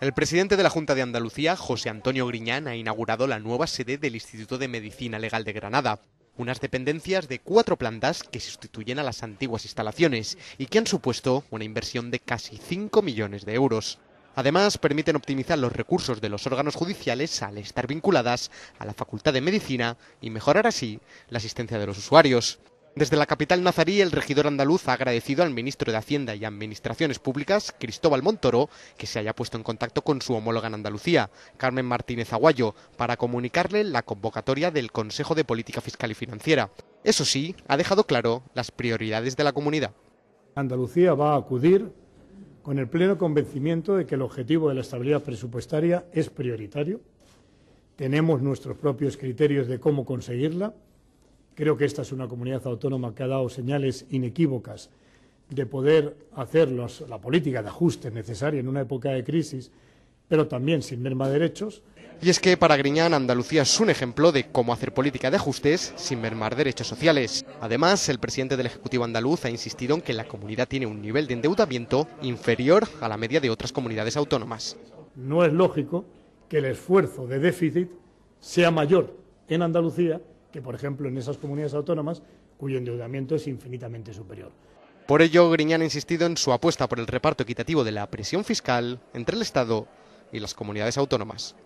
El presidente de la Junta de Andalucía, José Antonio Griñán, ha inaugurado la nueva sede del Instituto de Medicina Legal de Granada, unas dependencias de cuatro plantas que sustituyen a las antiguas instalaciones y que han supuesto una inversión de casi 5 millones de euros. Además, permiten optimizar los recursos de los órganos judiciales al estar vinculadas a la Facultad de Medicina y mejorar así la asistencia de los usuarios. Desde la capital nazarí, el regidor andaluz ha agradecido al ministro de Hacienda y Administraciones Públicas, Cristóbal Montoro, que se haya puesto en contacto con su homóloga en Andalucía, Carmen Martínez Aguayo, para comunicarle la convocatoria del Consejo de Política Fiscal y Financiera. Eso sí, ha dejado claro las prioridades de la comunidad. Andalucía va a acudir con el pleno convencimiento de que el objetivo de la estabilidad presupuestaria es prioritario. Tenemos nuestros propios criterios de cómo conseguirla Creo que esta es una comunidad autónoma que ha dado señales inequívocas de poder hacer la política de ajuste necesaria en una época de crisis, pero también sin mermar derechos. Y es que para Griñán Andalucía es un ejemplo de cómo hacer política de ajustes sin mermar derechos sociales. Además, el presidente del Ejecutivo andaluz ha insistido en que la comunidad tiene un nivel de endeudamiento inferior a la media de otras comunidades autónomas. No es lógico que el esfuerzo de déficit sea mayor en Andalucía que, por ejemplo, en esas comunidades autónomas cuyo endeudamiento es infinitamente superior. Por ello, Griñán ha insistido en su apuesta por el reparto equitativo de la presión fiscal entre el Estado y las comunidades autónomas.